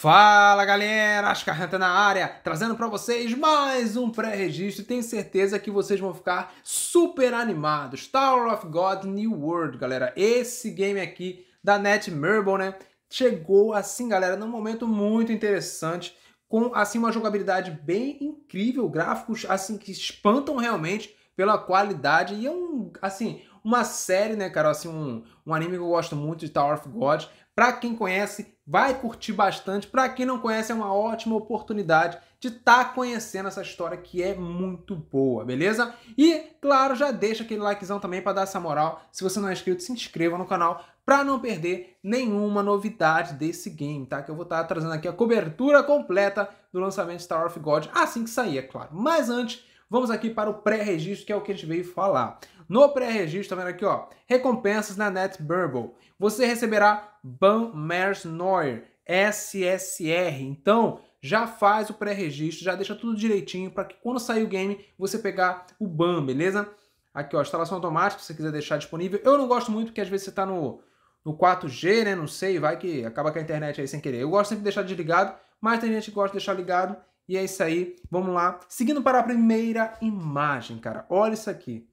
Fala galera, Ascarranta é na área, trazendo para vocês mais um pré-registro. Tenho certeza que vocês vão ficar super animados. Tower of God New World, galera. Esse game aqui da Merble, né? Chegou assim, galera, num momento muito interessante, com assim uma jogabilidade bem incrível, gráficos assim que espantam realmente pela qualidade e é um assim, uma série, né, cara? Assim, um, um anime que eu gosto muito de Tower of God. Pra quem conhece, vai curtir bastante. Pra quem não conhece, é uma ótima oportunidade de estar tá conhecendo essa história que é muito boa, beleza? E, claro, já deixa aquele likezão também para dar essa moral. Se você não é inscrito, se inscreva no canal para não perder nenhuma novidade desse game, tá? Que eu vou estar tá trazendo aqui a cobertura completa do lançamento de Star of God assim que sair, é claro. Mas antes, vamos aqui para o pré-registro, que é o que a gente veio falar. No pré-registro, tá vendo aqui, ó, recompensas na NetBurble. Você receberá Ban Mers Noir SSR. Então, já faz o pré-registro, já deixa tudo direitinho para que quando sair o game você pegar o ban, beleza? Aqui, ó, instalação automática, se você quiser deixar disponível. Eu não gosto muito porque às vezes você está no, no 4G, né? Não sei, vai que acaba com a internet aí sem querer. Eu gosto sempre de deixar desligado, mas tem gente que gosta de deixar ligado. E é isso aí, vamos lá. Seguindo para a primeira imagem, cara. Olha isso aqui.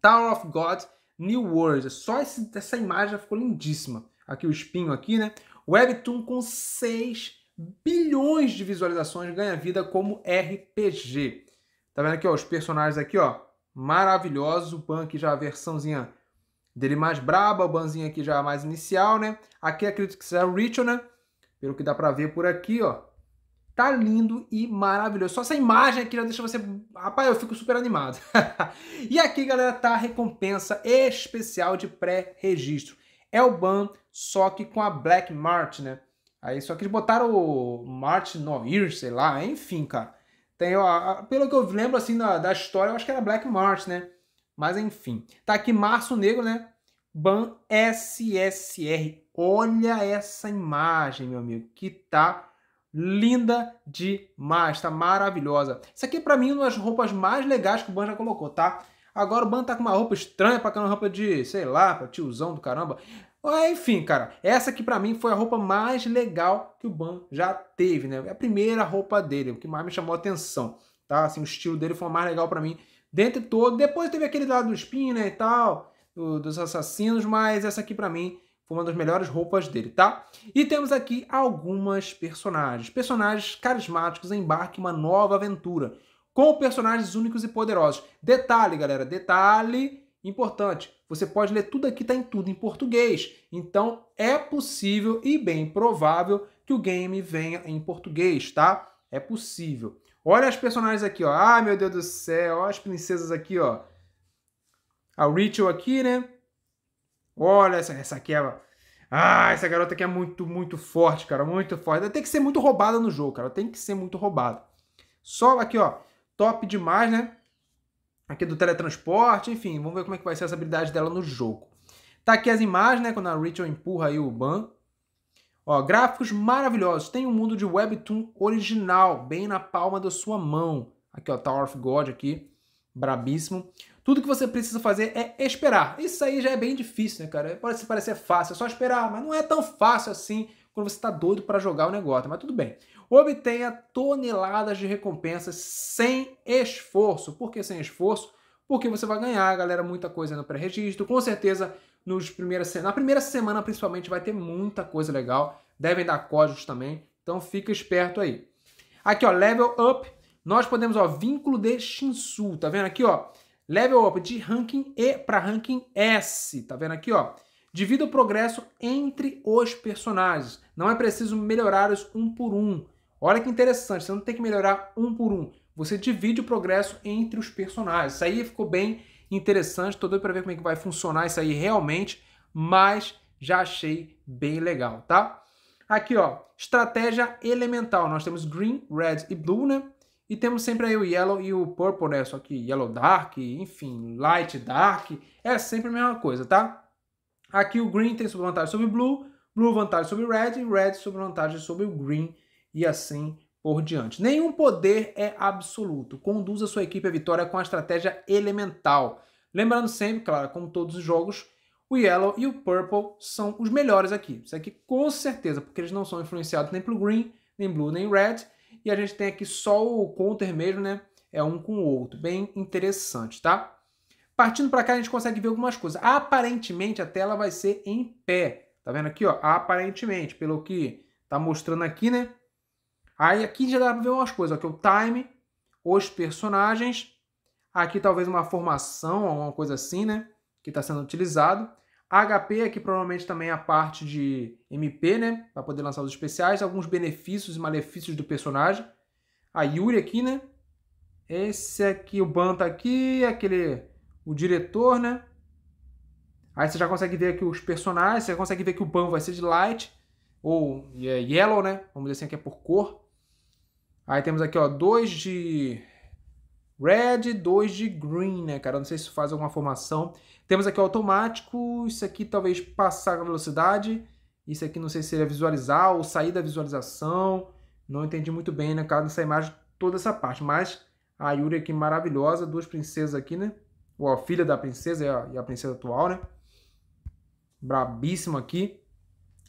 Tower of God, New World. Só esse, essa imagem já ficou lindíssima. Aqui o espinho aqui, né? Webtoon com 6 bilhões de visualizações ganha vida como RPG. Tá vendo aqui, ó, os personagens aqui, ó, maravilhosos. O Ban aqui já a versãozinha dele mais braba, o Banzinho aqui já mais inicial, né? Aqui acredito que será o Ritual, né? Pelo que dá pra ver por aqui, ó. Tá lindo e maravilhoso. Só essa imagem aqui já deixa você. Rapaz, eu fico super animado. e aqui, galera, tá a recompensa especial de pré-registro. É o ban, só que com a Black Mart, né? Aí só que eles botaram o March Noir, sei lá, enfim, cara. Tem, ó, pelo que eu lembro assim da, da história, eu acho que era Black Mart, né? Mas enfim. Tá aqui Março Negro, né? Ban SSR. Olha essa imagem, meu amigo, que tá linda demais, tá maravilhosa. Isso aqui é para mim é uma das roupas mais legais que o Ban já colocou, tá? Agora o Ban tá com uma roupa estranha pra aquela roupa de, sei lá, tiozão do caramba. Ah, enfim, cara, essa aqui para mim foi a roupa mais legal que o Ban já teve, né? É a primeira roupa dele, o que mais me chamou a atenção, tá? Assim, o estilo dele foi o mais legal para mim dentro todo. Depois teve aquele lado do Spin, né, e tal, dos assassinos, mas essa aqui para mim foi uma das melhores roupas dele, tá? E temos aqui algumas personagens. Personagens carismáticos embarquem uma nova aventura com personagens únicos e poderosos. Detalhe, galera, detalhe importante. Você pode ler tudo aqui, tá em tudo em português. Então é possível e bem provável que o game venha em português, tá? É possível. Olha as personagens aqui, ó. Ah, meu Deus do céu. Olha as princesas aqui, ó. A Rachel aqui, né? Olha, essa, essa aqui é. Ah, essa garota aqui é muito, muito forte, cara. Muito forte. Ela tem que ser muito roubada no jogo, cara. Ela tem que ser muito roubada. Só aqui, ó. Top demais, né? Aqui do teletransporte. Enfim, vamos ver como é que vai ser essa habilidade dela no jogo. Tá aqui as imagens, né? Quando a Rachel empurra aí o Ban. Ó, gráficos maravilhosos. Tem um mundo de webtoon original, bem na palma da sua mão. Aqui, ó, Tower of God aqui. Brabíssimo. Tudo que você precisa fazer é esperar. Isso aí já é bem difícil, né, cara? Pode parecer fácil, é só esperar, mas não é tão fácil assim quando você está doido para jogar o negócio, mas tudo bem. Obtenha toneladas de recompensas sem esforço. Por que sem esforço? Porque você vai ganhar, galera, muita coisa no pré-registro. Com certeza, nos primeiras, na primeira semana, principalmente, vai ter muita coisa legal. Devem dar códigos também. Então fica esperto aí. Aqui, ó, level up. Nós podemos, ó, vínculo de Shinsu. Tá vendo aqui, ó? Level up de ranking E para ranking S. Tá vendo aqui, ó? Divida o progresso entre os personagens. Não é preciso melhorar os um por um. Olha que interessante, você não tem que melhorar um por um. Você divide o progresso entre os personagens. Isso aí ficou bem interessante. Estou doido para ver como é que vai funcionar isso aí realmente, mas já achei bem legal, tá? Aqui, ó, estratégia elemental. Nós temos green, red e blue, né? E temos sempre aí o Yellow e o Purple, né? Só que Yellow Dark, enfim, Light Dark, é sempre a mesma coisa, tá? Aqui o Green tem vantagem sobre Blue, Blue vantagem sobre Red, Red sobre vantagem sobre o Green e assim por diante. Nenhum poder é absoluto. Conduza sua equipe à vitória com a estratégia elemental. Lembrando sempre, claro, como todos os jogos, o Yellow e o Purple são os melhores aqui. Isso aqui com certeza, porque eles não são influenciados nem pelo Green, nem Blue, nem Red e a gente tem aqui só o counter mesmo, né? É um com o outro. Bem interessante, tá? Partindo para cá, a gente consegue ver algumas coisas. Aparentemente, a tela vai ser em pé. Tá vendo aqui, ó? Aparentemente, pelo que tá mostrando aqui, né? Aí aqui já dá para ver umas coisas, ó, que é o time, os personagens, aqui talvez uma formação, alguma coisa assim, né? Que está sendo utilizado. HP aqui é provavelmente também é a parte de MP, né? Para poder lançar os especiais, alguns benefícios e malefícios do personagem. A Yuri aqui, né? Esse aqui, o Ban tá aqui, aquele... o diretor, né? Aí você já consegue ver aqui os personagens, você já consegue ver que o Ban vai ser de Light, ou é Yellow, né? Vamos dizer assim, que é por cor. Aí temos aqui, ó, dois de Red, 2 de green, né, cara? Não sei se faz alguma formação. Temos aqui o automático, isso aqui talvez passar a velocidade. Isso aqui não sei se seria visualizar ou sair da visualização. Não entendi muito bem, né, cara, nessa imagem, toda essa parte. Mas a Yuri aqui maravilhosa, duas princesas aqui, né? Ou a filha da princesa e a, e a princesa atual, né? Brabíssima aqui.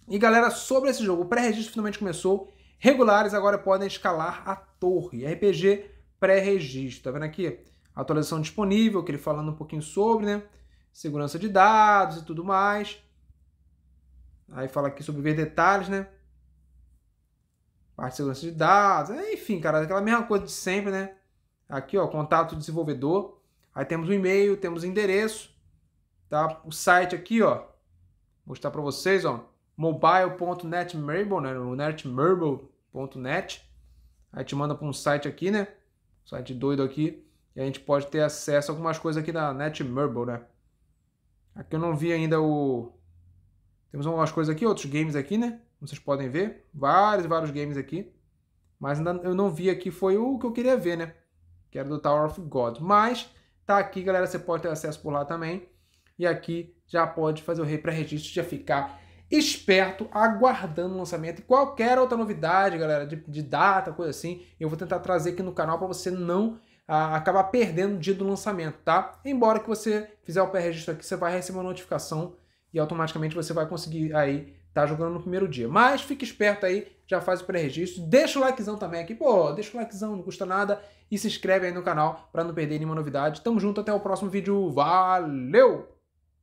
E galera, sobre esse jogo, o pré-registro finalmente começou. Regulares agora podem escalar a torre. RPG pré-registro. Tá vendo aqui? Atualização disponível, que ele falando um pouquinho sobre, né? Segurança de dados e tudo mais. Aí fala aqui sobre ver detalhes, né? Parte de segurança de dados. Né? Enfim, cara, aquela mesma coisa de sempre, né? Aqui, ó, contato do desenvolvedor. Aí temos o e-mail, temos o endereço, tá? O site aqui, ó. Vou mostrar para vocês, ó. mobile.netmerble, né? O netmerble.net. Aí te manda para um site aqui, né? site doido aqui. E a gente pode ter acesso a algumas coisas aqui da Netmerble, né? Aqui eu não vi ainda o... Temos algumas coisas aqui, outros games aqui, né? Como vocês podem ver, vários, vários games aqui. Mas ainda eu não vi aqui, foi o que eu queria ver, né? Que era do Tower of God. Mas tá aqui, galera, você pode ter acesso por lá também. E aqui já pode fazer o rei pré-registro, já ficar esperto, aguardando o lançamento. E qualquer outra novidade, galera, de, de data, coisa assim, eu vou tentar trazer aqui no canal para você não ah, acabar perdendo o dia do lançamento, tá? Embora que você fizer o pré-registro aqui, você vai receber uma notificação e automaticamente você vai conseguir aí tá jogando no primeiro dia. Mas fique esperto aí, já faz o pré-registro, deixa o likezão também aqui, pô, deixa o likezão, não custa nada, e se inscreve aí no canal para não perder nenhuma novidade. Tamo junto, até o próximo vídeo, valeu!